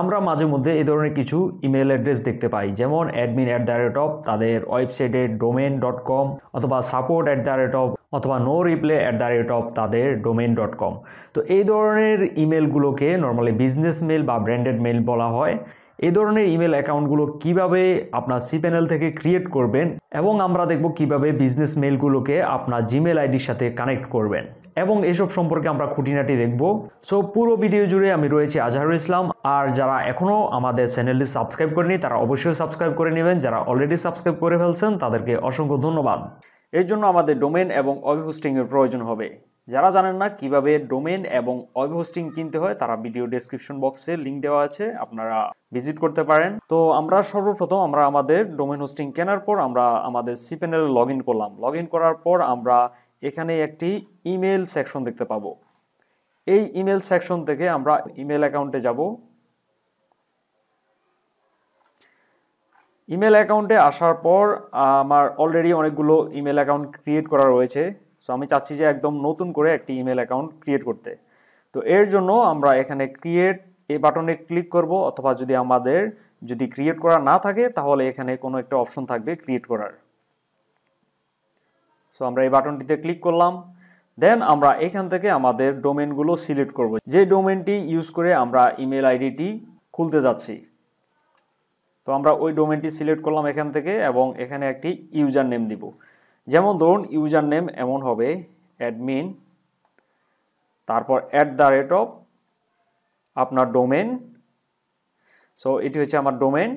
আমরা মাঝে মধ্যে এই ধরনের কিছু ইমেল অ্যাড্রেস দেখতে পাই যেমন admin at the rate of তাদের ওয়েবসাইটে ডোমেন ডট কম অথবা support at the rate of অথবা no reply at the rate of তাদের ডোমেন ডট কম তো এই ধরনের ইমেলগুলোকে নর্মালি বিজনেস মেল বা ব্র্যান্ডেড মেল বলা হয় এই ধরনের ইমেল অ্যাকাউন্টগুলো কিভাবে আপনার সি প্যানেল থেকে ক্রিয়েট করবেন এবং আমরা দেখব কিভাবে বিজনেস মেলগুলোকে আপনার জিমেল আইডির সাথে কানেক্ট করবেন এবং এসব সম্পর্কে আমরা খুঁটিনাটি দেখব সো পুরো ভিডিও জুড়ে আমি রয়েছি আজহারুল ইসলাম আর যারা এখনও আমাদের চ্যানেলটি সাবস্ক্রাইব করেনি তারা অবশ্যই সাবস্ক্রাইব করে নেবেন যারা অলরেডি সাবস্ক্রাইব করে ফেলছেন তাদেরকে অসংখ্য ধন্যবাদ এর জন্য আমাদের ডোমেন এবং ওয়েব হোস্টিংয়ের প্রয়োজন হবে যারা জানেন না কিভাবে ডোমেন এবং ওয়েব হোস্টিং কিনতে হয় তারা ভিডিও ডেসক্রিপশন বক্সে লিঙ্ক দেওয়া আছে আপনারা ভিজিট করতে পারেন তো আমরা সর্বপ্রথম আমরা আমাদের ডোমেন হোস্টিং কেনার পর আমরা আমাদের সিপেনেলে লগ ইন করলাম লগ ইন করার পর আমরা এখানে একটি ইমেল সেকশন দেখতে পাবো এই ইমেল সেকশন থেকে আমরা ইমেল অ্যাকাউন্টে যাব ইমেল অ্যাকাউন্টে আসার পর আমার অলরেডি অনেকগুলো ইমেল অ্যাকাউন্ট ক্রিয়েট করা রয়েছে সো আমি চাচ্ছি যে একদম নতুন করে একটি ইমেল অ্যাকাউন্ট ক্রিয়েট করতে তো এর জন্য আমরা এখানে ক্রিয়েট এই বাটনে ক্লিক করব অথবা যদি আমাদের যদি ক্রিয়েট করা না থাকে তাহলে এখানে কোনো একটা অপশন থাকবে ক্রিয়েট করার সো আমরা এই বাটনটিতে ক্লিক করলাম দেন আমরা এখান থেকে আমাদের ডোমেনগুলো সিলেক্ট করব যে ডোমেনটি ইউজ করে আমরা ইমেল আইডিটি খুলতে যাচ্ছি তো আমরা ওই ডোমেনটি সিলেক্ট করলাম এখান থেকে এবং এখানে একটি ইউজার নেম দিব যেমন ধরুন ইউজার নেম এমন হবে অ্যাডমিন তারপর অ্যাট দ্য রেট অফ আপনার ডোমেন সো এটি হচ্ছে আমার ডোমেন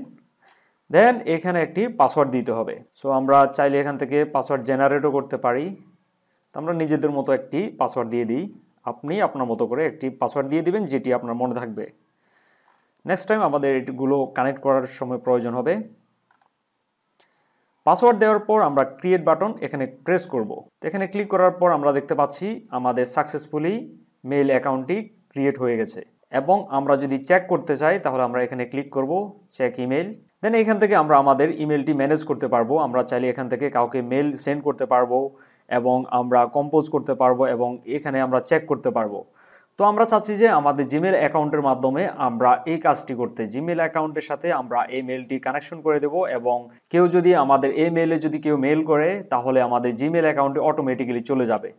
দেন এখানে একটি পাসওয়ার্ড দিতে হবে সো আমরা চাইলে এখান থেকে পাসওয়ার্ড জেনারেটও করতে পারি তো আমরা নিজেদের মতো একটি পাসওয়ার্ড দিয়ে দিই আপনি আপনার মতো করে একটি পাসওয়ার্ড দিয়ে দিবেন যেটি আপনার মনে থাকবে নেক্সট টাইম আমাদের এটিগুলো কানেক্ট করার সময় প্রয়োজন হবে পাসওয়ার্ড দেওয়ার পর আমরা ক্রিয়েট বাটন এখানে প্রেস করব এখানে ক্লিক করার পর আমরা দেখতে পাচ্ছি আমাদের সাকসেসফুলি মেইল অ্যাকাউন্টটি ক্রিয়েট হয়ে গেছে এবং আমরা যদি চেক করতে চাই তাহলে আমরা এখানে ক্লিক করব চেক ইমেল দেন এখান থেকে আমরা আমাদের ইমেলটি ম্যানেজ করতে পারবো আমরা চাইলে এখান থেকে কাউকে মেল সেন্ড করতে পারবো এবং আমরা কম্পোজ করতে পারবো এবং এখানে আমরা চেক করতে পারবো তো আমরা চাচ্ছি যে আমাদের জিমেল অ্যাকাউন্টের মাধ্যমে আমরা এই কাজটি করতে জিমেল অ্যাকাউন্টের সাথে আমরা এই মেলটি কানেকশন করে দেব এবং কেউ যদি আমাদের এই মেলে যদি কেউ মেল করে তাহলে আমাদের জিমেল অ্যাকাউন্টে অটোমেটিক্যালি চলে যাবে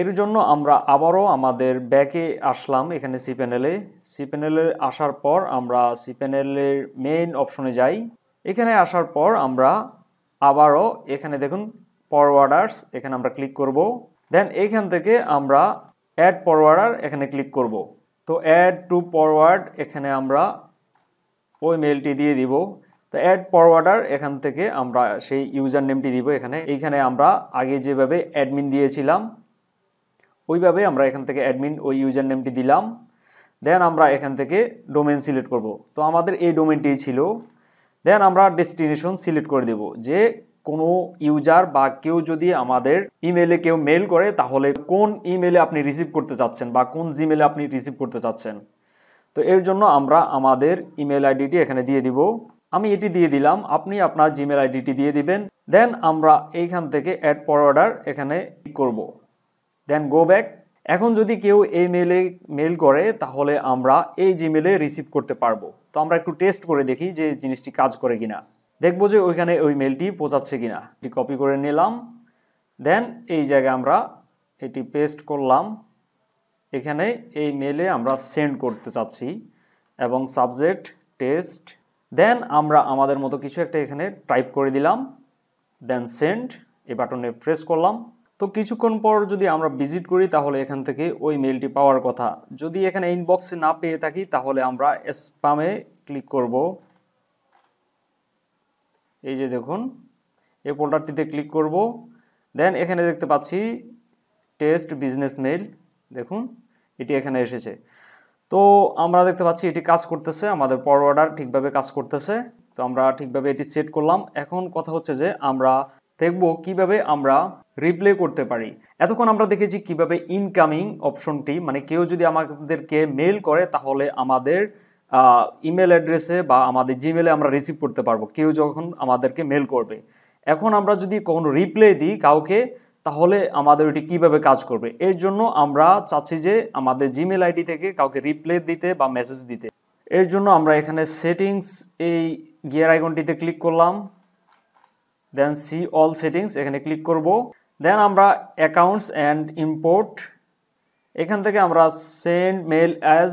এর জন্য আমরা আবারও আমাদের ব্যাকে আসলাম এখানে সি প্যানেলে সি প্যানেলে আসার পর আমরা সি প্যানেলের মেইন অপশনে যাই এখানে আসার পর আমরা আবারও এখানে দেখুন ফরওয়ার্ডার্স এখানে আমরা ক্লিক করব দেন এখান থেকে আমরা অ্যাড ফরওয়ার্ডার এখানে ক্লিক করব তো অ্যাড টু ফরওয়ার্ড এখানে আমরা ওই মেলটি দিয়ে দিব তো অ্যাড ফরওয়ার্ডার এখান থেকে আমরা সেই ইউজার নেমটি দিব এখানে এইখানে আমরা আগে যেভাবে অ্যাডমিন দিয়েছিলাম ওইভাবে আমরা এখান থেকে অ্যাডমিন ওই ইউজার নেমটি দিলাম দেন আমরা এখান থেকে ডোমেন সিলেক্ট করব তো আমাদের এই ডোমেনটি ছিল দেন আমরা ডেস্টিনেশন সিলেক্ট করে দেব যে কোনো ইউজার বা কেউ যদি আমাদের ইমেলে কেউ মেল করে তাহলে কোন ইমেলে আপনি রিসিভ করতে চাচ্ছেন বা কোন জিমেলে আপনি রিসিভ করতে চাচ্ছেন তো এর জন্য আমরা আমাদের ইমেল আইডিটি এখানে দিয়ে দিব আমি এটি দিয়ে দিলাম আপনি আপনার জিমেল আইডিটি দিয়ে দিবেন দেন আমরা এইখান থেকে অ্যাড অর্ডার এখানে করব। দেন গো ব্যাক এখন যদি কেউ এই মেলে মেল করে তাহলে আমরা এই জিমেলে রিসিভ করতে পারবো তো আমরা একটু টেস্ট করে দেখি যে জিনিসটি কাজ করে কিনা দেখবো যে ওইখানে ওই মেলটি পৌঁছাচ্ছে কিনা এটি কপি করে নিলাম দেন এই জায়গায় আমরা এটি পেস্ট করলাম এখানে এই মেলে আমরা সেন্ড করতে চাচ্ছি এবং সাবজেক্ট টেস্ট দেন আমরা আমাদের মতো কিছু একটা এখানে টাইপ করে দিলাম দেন সেন্ড এই বাটনে প্রেস করলাম তো কিছুক্ষণ পর যদি আমরা ভিজিট করি তাহলে এখান থেকে ওই মেলটি পাওয়ার কথা যদি এখানে ইনবক্সে না পেয়ে থাকি তাহলে আমরা স্পামে ক্লিক করব এই যে দেখুন এই ফোল্ডারটিতে ক্লিক করব দেন এখানে দেখতে পাচ্ছি টেস্ট বিজনেস মেইল দেখুন এটি এখানে এসেছে তো আমরা দেখতে পাচ্ছি এটি কাজ করতেছে আমাদের পরওয়ার্ডার ঠিকভাবে কাজ করতেছে তো আমরা ঠিকভাবে এটি সেট করলাম এখন কথা হচ্ছে যে আমরা দেখব কিভাবে আমরা রিপ্লে করতে পারি এতক্ষণ আমরা দেখেছি কিভাবে ইনকামিং অপশনটি মানে কেউ যদি আমাদেরকে মেল করে তাহলে আমাদের ইমেল অ্যাড্রেসে বা আমাদের জিমেলে আমরা রিসিভ করতে পারবো কেউ যখন আমাদেরকে মেল করবে এখন আমরা যদি কখনো রিপ্লাই দিই কাউকে তাহলে আমাদের ওইটি কীভাবে কাজ করবে এর জন্য আমরা চাচ্ছি যে আমাদের জিমেল আইডি থেকে কাউকে রিপ্লাই দিতে বা মেসেজ দিতে এর জন্য আমরা এখানে সেটিংস এই গিয়ার আইকনটিতে ক্লিক করলাম দেন সি অল সেটিংস এখানে ক্লিক করব দেন আমরা অ্যাকাউন্টস অ্যান্ড ইম্পোর্ট এখান থেকে আমরা সেন্ড মেল অ্যাজ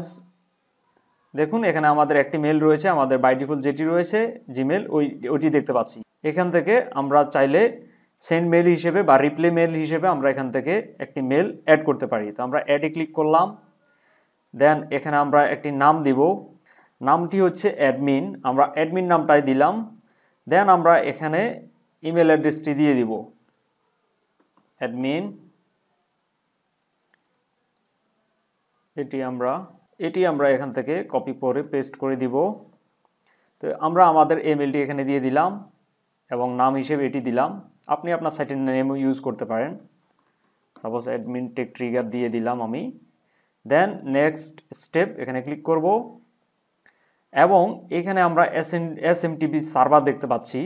দেখুন এখানে আমাদের একটি মেল রয়েছে আমাদের বাইডিফুল যেটি রয়েছে জিমেল ওই ওইটি দেখতে পাচ্ছি এখান থেকে আমরা চাইলে সেন্ড মেল হিসেবে বা রিপ্লে মেল হিসেবে আমরা এখান থেকে একটি মেল অ্যাড করতে পারি তো আমরা অ্যাডে ক্লিক করলাম দেন এখানে আমরা একটি নাম দিব নামটি হচ্ছে অ্যাডমিন আমরা অ্যাডমিন নামটাই দিলাম দেন আমরা এখানে ইমেল অ্যাড্রেসটি দিয়ে দিব অ্যাডমিন এটি আমরা এটি আমরা এখান থেকে কপি করে পেস্ট করে দিব তো আমরা আমাদের ইমেলটি এখানে দিয়ে দিলাম এবং নাম হিসেবে এটি দিলাম আপনি আপনার সাইটের নেমও ইউজ করতে পারেন সাপোজ অ্যাডমিন টেক ট্রিগার দিয়ে দিলাম আমি দেন নেক্সট স্টেপ এখানে ক্লিক করব এবং এখানে আমরা S M S M TV server দেখতে পাচ্ছি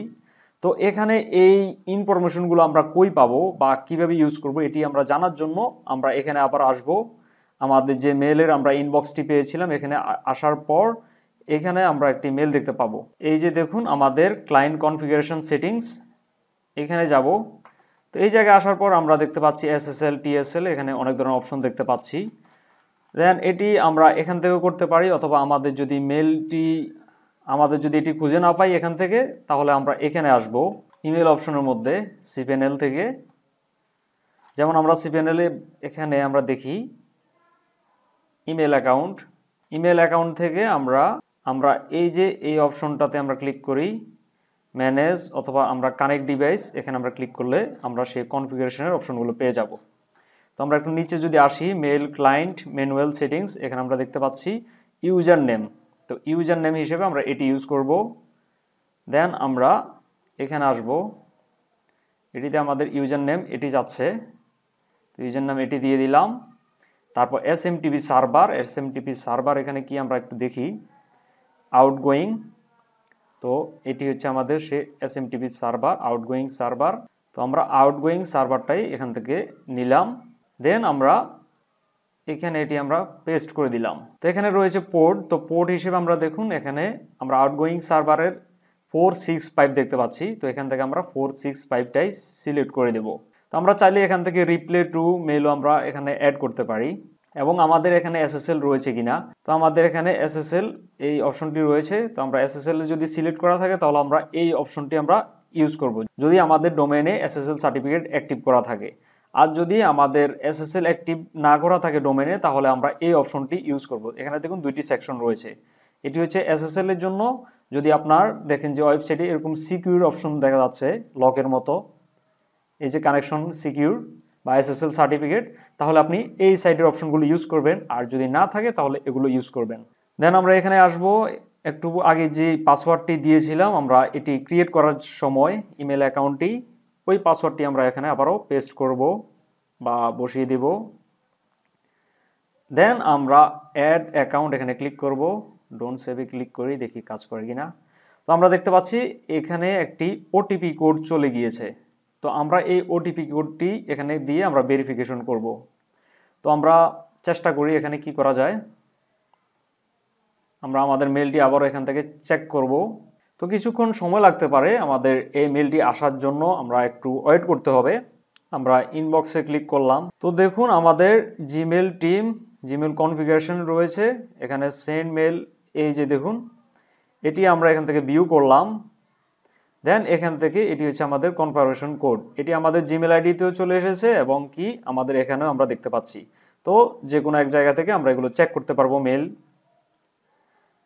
তো এখানে এই ইনফরমেশনগুলো আমরা কই পাবো বা কিভাবে ইউজ করব এটি আমরা জানার জন্য আমরা এখানে আবার আসবো আমাদের যে মেলের আমরা ইনবক্সটি পেয়েছিলাম এখানে আসার পর এখানে আমরা একটি মেল দেখতে পাবো এই যে দেখুন আমাদের ক্লায়েন্ট কনফিগারেশন সেটিংস এখানে যাব তো এই জায়গায় আসার পর আমরা দেখতে পাচ্ছি এসএসএল টিএসএল এখানে অনেক ধরনের অপশন দেখতে পাচ্ছি দেন এটি আমরা এখান থেকেও করতে পারি অথবা আমাদের যদি মেলটি আমাদের যদি এটি খুঁজে না পাই এখান থেকে তাহলে আমরা এখানে আসব ইমেল অপশনের মধ্যে সিপিএনএল থেকে যেমন আমরা সিপিএনএলে এখানে আমরা দেখি ইমেল অ্যাকাউন্ট ইমেল অ্যাকাউন্ট থেকে আমরা আমরা এই যে এই অপশনটাতে আমরা ক্লিক করি ম্যানেজ অথবা আমরা কানেক্ট ডিভাইস এখানে আমরা ক্লিক করলে আমরা সেই কনফিগারেশনের অপশনগুলো পেয়ে যাব তো আমরা একটু নিচে যদি আসি মেল ক্লায়েন্ট ম্যানুয়াল সেটিংস এখানে আমরা দেখতে পাচ্ছি ইউজার নেম তো ইউজার নেম হিসেবে আমরা এটি ইউজ করব দেন আমরা এখানে আসব এটিতে আমাদের ইউজার নেম এটি যাচ্ছে তো ইউজার নাম এটি দিয়ে দিলাম তারপর এস সার্ভার এস সার্ভার এখানে কি আমরা একটু দেখি আউটগোয়িং তো এটি হচ্ছে আমাদের সে এস সার্ভার আউটগোয়িং সার্ভার তো আমরা আউটগোয়িং সার্ভারটাই এখান থেকে নিলাম দেন আমরা এখানে এটি আমরা পেস্ট করে দিলাম তো এখানে রয়েছে পোর্ট তো পোর্ট হিসেবে আমরা দেখুন এখানে আমরা আউটগোয়িং সার্ভারের ফোর সিক্স পাইপ দেখতে পাচ্ছি তো এখান থেকে আমরা ফোর সিক্স পাইপটাই সিলেক্ট করে দেব তো আমরা চাইলে এখান থেকে রিপ্লে টু মেলও আমরা এখানে অ্যাড করতে পারি এবং আমাদের এখানে এসএসএল রয়েছে কিনা তো আমাদের এখানে এসএসএল এই অপশনটি রয়েছে তো আমরা এসএসএল যদি সিলেক্ট করা থাকে তাহলে আমরা এই অপশনটি আমরা ইউজ করব যদি আমাদের ডোমেনে এসএসএল সার্টিফিকেট অ্যাক্টিভ করা থাকে আর যদি আমাদের এসএসএল অ্যাক্টিভ না করা থাকে ডোমেনে তাহলে আমরা এই অপশনটি ইউজ করব এখানে দেখুন দুইটি সেকশন রয়েছে এটি হচ্ছে এসএসএল এর জন্য যদি আপনার দেখেন যে ওয়েবসাইটে এরকম সিকিউর অপশন দেখা যাচ্ছে লকের মতো এই যে কানেকশন সিকিউর বা এল সার্টিফিকেট তাহলে আপনি এই সাইটের অপশনগুলো ইউজ করবেন আর যদি না থাকে তাহলে এগুলো ইউজ করবেন দেন আমরা এখানে আসব একটু আগে যে পাসওয়ার্ডটি দিয়েছিলাম আমরা এটি ক্রিয়েট করার সময় ইমেল অ্যাকাউন্টটি ওই পাসওয়ার্ডটি আমরা এখানে আবারও পেস্ট করব বা বসিয়ে দেব দেন আমরা অ্যাড অ্যাকাউন্ট এখানে ক্লিক করব ডোন্ট সেভে ক্লিক করি দেখি কাজ করে কিনা তো আমরা দেখতে পাচ্ছি এখানে একটি ওটিপি কোড চলে গিয়েছে তো আমরা এই ওটিপি কোডটি এখানে দিয়ে আমরা ভেরিফিকেশন করব তো আমরা চেষ্টা করি এখানে কি করা যায় আমরা আমাদের মেলটি আবার এখান থেকে চেক করব তো কিছুক্ষণ সময় লাগতে পারে আমাদের এই মেলটি আসার জন্য আমরা একটু ওয়েট করতে হবে আমরা ইনবক্সে ক্লিক করলাম তো দেখুন আমাদের জিমেল টিম জিমেল কনফিগারেশন রয়েছে এখানে সেন্ড মেল এই যে দেখুন এটি আমরা এখান থেকে ভিউ করলাম দেন এখান থেকে এটি হচ্ছে আমাদের কনফার্মেশন কোড এটি আমাদের জিমেল আইডিতেও চলে এসেছে এবং কি আমাদের এখানেও আমরা দেখতে পাচ্ছি তো যে কোনো এক জায়গা থেকে আমরা এগুলো চেক করতে পারবো মেল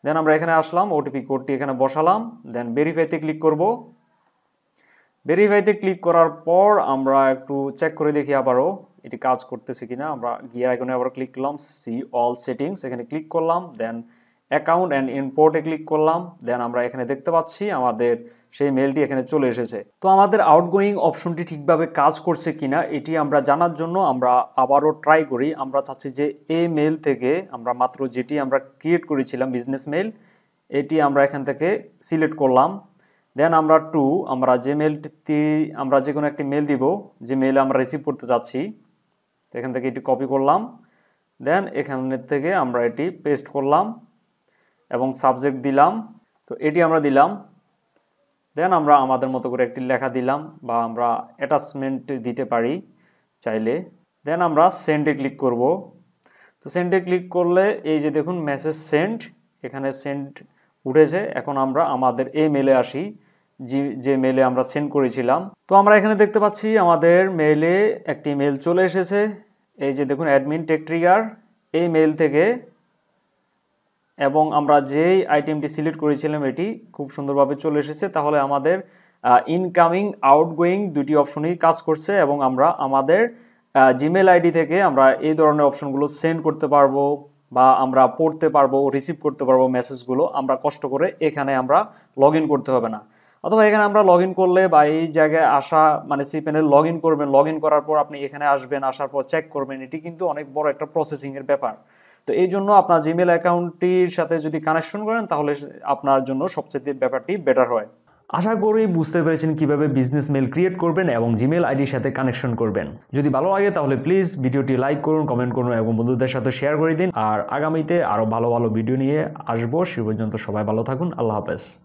দেন আমরা এখানে আসলাম ওটিপি কোডটি এখানে বসালাম দেন ভেরিফাইতে ক্লিক করব ভেরিফাইতে ক্লিক করার পর আমরা একটু চেক করে দেখি আবারও এটি কাজ করতেছে কিনা আমরা গিয়ে এখানে আবার ক্লিক করলাম সি অল সেটিংস এখানে ক্লিক করলাম দেন অ্যাকাউন্ট অ্যান্ড ইনপোর্টে ক্লিক করলাম দেন আমরা এখানে দেখতে পাচ্ছি আমাদের সেই মেলটি এখানে চলে এসেছে তো আমাদের আউটগোয়িং অপশনটি ঠিকভাবে কাজ করছে কিনা এটি আমরা জানার জন্য আমরা আবারও ট্রাই করি আমরা চাচ্ছি যে এ মেল থেকে আমরা মাত্র যেটি আমরা ক্রিয়েট করেছিলাম বিজনেস মেল এটি আমরা এখান থেকে সিলেক্ট করলাম দেন আমরা টু আমরা যে মেলটি আমরা যে কোনো একটি মেল দিব যে মেল আমরা রিসিভ করতে চাচ্ছি তো এখান থেকে এটি কপি করলাম দেন এখান থেকে আমরা এটি পেস্ট করলাম এবং সাবজেক্ট দিলাম তো এটি আমরা দিলাম দেন আমরা আমাদের মতো করে একটি লেখা দিলাম বা আমরা অ্যাটাচমেন্ট দিতে পারি চাইলে দেন আমরা সেন্ডে ক্লিক করব তো সেন্ডে ক্লিক করলে এই যে দেখুন মেসেজ সেন্ড এখানে সেন্ড উঠেছে এখন আমরা আমাদের এই মেলে আসি যে মেলে আমরা সেন্ড করেছিলাম তো আমরা এখানে দেখতে পাচ্ছি আমাদের মেলে একটি মেল চলে এসেছে এই যে দেখুন অ্যাডমিন টেকট্রিগার এই মেল থেকে এবং আমরা যেই আইটেমটি সিলেক্ট করেছিলাম এটি খুব সুন্দরভাবে চলে এসেছে তাহলে আমাদের ইনকামিং আউটগোয়িং দুটি অপশনই কাজ করছে এবং আমরা আমাদের জিমেল আইডি থেকে আমরা এই ধরনের অপশনগুলো সেন্ড করতে পারবো বা আমরা পড়তে পারবো রিসিভ করতে পারবো মেসেজগুলো আমরা কষ্ট করে এখানে আমরা লগ করতে হবে না অথবা এখানে আমরা লগ করলে বা এই জায়গায় আসা মানে সিপেনে লগ করবেন লগ করার পর আপনি এখানে আসবেন আসার পর চেক করবেন এটি কিন্তু অনেক বড় একটা প্রসেসিংয়ের ব্যাপার তো এই জন্য আপনার জিমেল অ্যাকাউন্টটির সাথে যদি কানেকশন করেন তাহলে আপনার জন্য সবচেয়ে ব্যাপারটি বেটার হয় আশা করি বুঝতে পেরেছেন কিভাবে বিজনেস মেল ক্রিয়েট করবেন এবং জিমেল আইডির সাথে কানেকশন করবেন যদি ভালো লাগে তাহলে প্লিজ ভিডিওটি লাইক করুন কমেন্ট করুন এবং বন্ধুদের সাথে শেয়ার করে দিন আর আগামীতে আরও ভালো ভালো ভিডিও নিয়ে আসবো সে পর্যন্ত সবাই ভালো থাকুন আল্লাহ হাফেজ